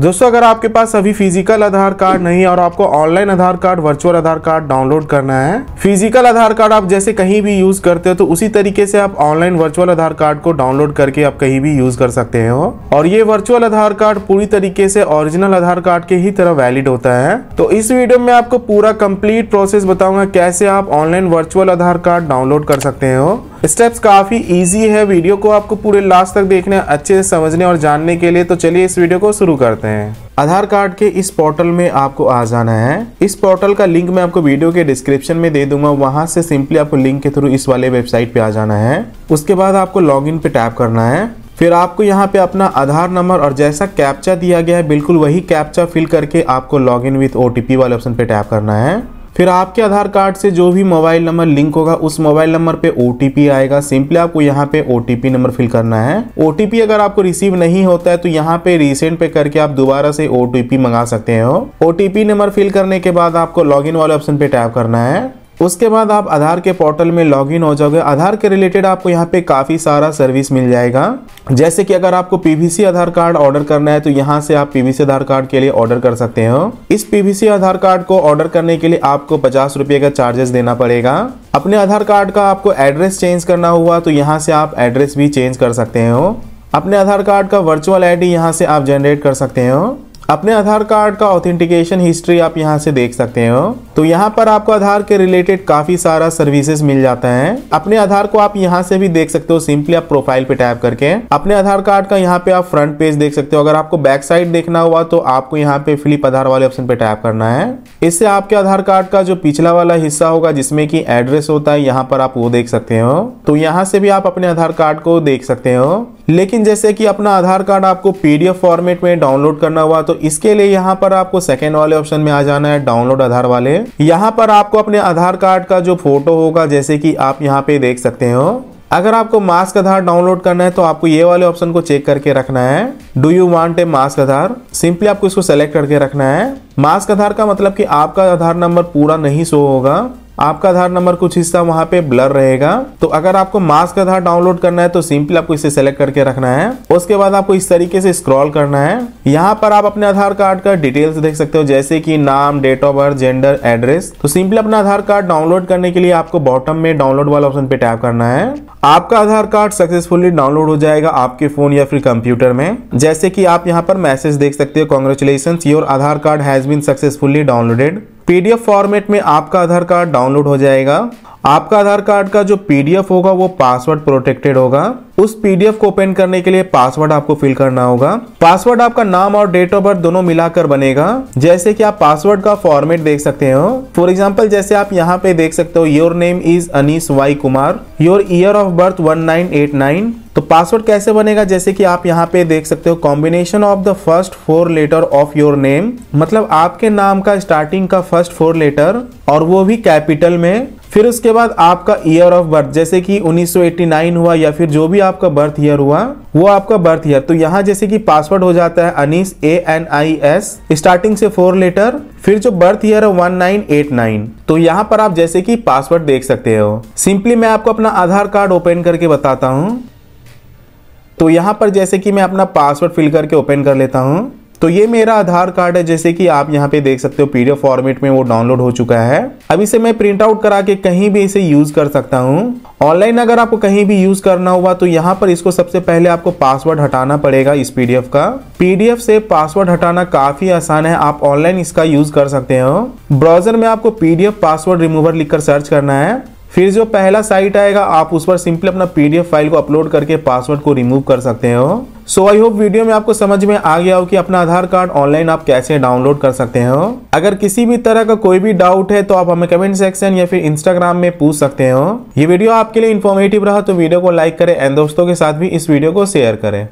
दोस्तों अगर आपके पास अभी फिजिकल आधार कार्ड नहीं और आपको online Aadhaar card virtual Aadhaar card download करना है फिजिकल आधार कार्ड आप जैसे कहीं भी यूज करते हो तो उसी तरीके से आप ऑनलाइन वर्चुअल आधार कार्ड को डाउनलोड करके आप कहीं भी यूज कर सकते हो और ये वर्चुअल आधार कार्ड पूरी तरीके से ओरिजिनल आधार कार्ड के ही तरह वैलिड होता है तो इस वीडियो में आपको पूरा कम्प्लीट प्रोसेस बताऊंगा कैसे आप online virtual Aadhaar card download कर सकते हो स्टेप्स काफ़ी इजी है वीडियो को आपको पूरे लास्ट तक देखने अच्छे से समझने और जानने के लिए तो चलिए इस वीडियो को शुरू करते हैं आधार कार्ड के इस पोर्टल में आपको आ जाना है इस पोर्टल का लिंक मैं आपको वीडियो के डिस्क्रिप्शन में दे दूंगा वहां से सिंपली आपको लिंक के थ्रू इस वाले वेबसाइट पे आ जाना है उसके बाद आपको लॉग पे टैप करना है फिर आपको यहाँ पे अपना आधार नंबर और जैसा कैप्चा दिया गया है बिल्कुल वही कैप्चा फिल करके आपको लॉग इन विथ ओ वाले ऑप्शन पे टैप करना है फिर आपके आधार कार्ड से जो भी मोबाइल नंबर लिंक होगा उस मोबाइल नंबर पे ओ आएगा सिंपली आपको यहाँ पे ओ नंबर फिल करना है ओ अगर आपको रिसीव नहीं होता है तो यहाँ पे रिसेंट पे करके आप दोबारा से ओ मंगा सकते हो ओ नंबर फिल करने के बाद आपको लॉग वाले ऑप्शन पे टैप करना है उसके बाद आप आधार के पोर्टल में लॉगिन हो जाओगे आधार के रिलेटेड आपको यहाँ पे काफ़ी सारा सर्विस मिल जाएगा जैसे कि अगर आपको पीवीसी आधार कार्ड ऑर्डर करना है तो यहाँ से आप पीवीसी आधार कार्ड के लिए ऑर्डर कर सकते हो इस पीवीसी आधार कार्ड को ऑर्डर करने के लिए आपको पचास रुपये का चार्जेस देना पड़ेगा अपने आधार कार्ड का आपको एड्रेस चेंज करना हुआ तो यहाँ से आप एड्रेस भी चेंज कर सकते हो अपने आधार कार्ड का वर्चुअल आई यहाँ से आप जनरेट कर सकते हो अपने आधार कार्ड का ऑथेंटिकेशन हिस्ट्री आप यहाँ से देख सकते हो तो यहाँ पर आपको आधार के रिलेटेड काफी सारा सर्विसेज मिल जाता है अपने आधार को आप यहाँ से भी देख सकते हो सिंपली आप प्रोफाइल पे टैप करके अपने आधार कार्ड का यहाँ पे आप फ्रंट पेज देख सकते हो अगर आपको बैक साइड देखना हुआ तो आपको यहाँ पे फ्लिप आधार वाले ऑप्शन पे टैप करना है इससे आपके आधार कार्ड का जो पिछला वाला हिस्सा होगा जिसमें की एड्रेस होता है यहाँ पर आप वो देख सकते हो तो यहाँ से भी आप अपने आधार कार्ड को देख सकते हो लेकिन जैसे कि अपना आधार कार्ड आपको पीडीएफ फॉर्मेट में डाउनलोड करना हुआ तो इसके लिए यहाँ पर आपको सेकेंड वाले ऑप्शन में आ जाना है डाउनलोड आधार वाले यहाँ पर आपको अपने आधार कार्ड का जो फोटो होगा जैसे कि आप यहाँ पे देख सकते हो अगर आपको मास्क आधार डाउनलोड करना है तो आपको ये वाले ऑप्शन को चेक करके रखना है do you want a mask Aadhaar simply आपको इसको सेलेक्ट करके रखना है मास्क आधार का मतलब कि आपका आधार नंबर पूरा नहीं शो होगा आपका आधार नंबर कुछ हिस्सा वहां पे ब्लर रहेगा तो अगर आपको मास्क आधार डाउनलोड करना है तो सिंपल आपको इसे सेलेक्ट करके रखना है उसके बाद आपको इस तरीके से स्क्रॉल करना है यहाँ पर आप अपने आधार कार्ड का डिटेल्स देख सकते हो जैसे कि नाम date of birth gender address तो सिंपल अपना आधार कार्ड डाउनलोड करने के लिए आपको बॉटम में डाउनलोड वाला ऑप्शन पे टैप करना है आपका आधार कार्ड सक्सेसफुली डाउनलोड हो जाएगा आपके फोन या फिर कंप्यूटर में जैसे कि आप यहाँ पर मैसेज देख सकते हो congratulation your Aadhaar card has been successfully downloaded PDF format में आपका आधार कार्ड डाउनलोड हो जाएगा आपका आधार कार्ड का जो पीडीएफ होगा वो पासवर्ड प्रोटेक्टेड होगा उस पीडीएफ को ओपन करने के लिए पासवर्ड आपको फिल करना होगा पासवर्ड आपका नाम और डेट ऑफ बर्थ दोनों मिलाकर बनेगा जैसे कि आप पासवर्ड का फॉर्मेट देख सकते हो फॉर एग्जाम्पल जैसे आप यहाँ पे देख सकते हो your name is Anis Y Kumar your year of birth nine तो पासवर्ड कैसे बनेगा जैसे कि आप यहाँ पे देख सकते हो combination of the first four letter of your name मतलब आपके नाम का स्टार्टिंग का फर्स्ट फोर लेटर और वो भी कैपिटल में फिर उसके बाद आपका ईयर ऑफ बर्थ जैसे कि 1989 हुआ या फिर जो भी आपका बर्थ ईयर हुआ वो आपका बर्थ ईयर तो यहाँ जैसे कि पासवर्ड हो जाता है Anis A N I S starting से फोर लेटर फिर जो बर्थ ईयर है वन नाइन एट नाइन तो यहाँ पर आप जैसे कि पासवर्ड देख सकते हो सिंपली मैं आपको अपना आधार कार्ड ओपन करके बताता हूँ तो यहाँ पर जैसे कि मैं अपना पासवर्ड फिल करके ओपन कर लेता हूँ तो ये मेरा आधार कार्ड है जैसे कि आप यहाँ पे देख सकते हो पीडीएफ फॉर्मेट में वो डाउनलोड हो चुका है अब इसे मैं प्रिंट आउट करा के कहीं भी इसे यूज कर सकता हूँ ऑनलाइन अगर आपको कहीं भी यूज करना हुआ तो यहाँ पर इसको सबसे पहले आपको पासवर्ड हटाना पड़ेगा इस पीडीएफ का पीडीएफ से पासवर्ड हटाना काफी आसान है आप ऑनलाइन इसका यूज कर सकते हो ब्राउजर में आपको पीडीएफ पासवर्ड रिमूवर लिखकर सर्च करना है फिर जो पहला साइट आएगा आप उस पर सिंपली अपना पीडीएफ फाइल को अपलोड करके पासवर्ड को रिमूव कर सकते हो सो आई होप वीडियो में आपको समझ में आ गया हो कि अपना आधार कार्ड ऑनलाइन आप कैसे डाउनलोड कर सकते हो अगर किसी भी तरह का कोई भी डाउट है तो आप हमें कमेंट सेक्शन या फिर इंस्टाग्राम में पूछ सकते हो ये वीडियो आपके लिए इन्फॉर्मेटिव रहा तो वीडियो को लाइक करें एंड दोस्तों के साथ भी इस वीडियो को शेयर करें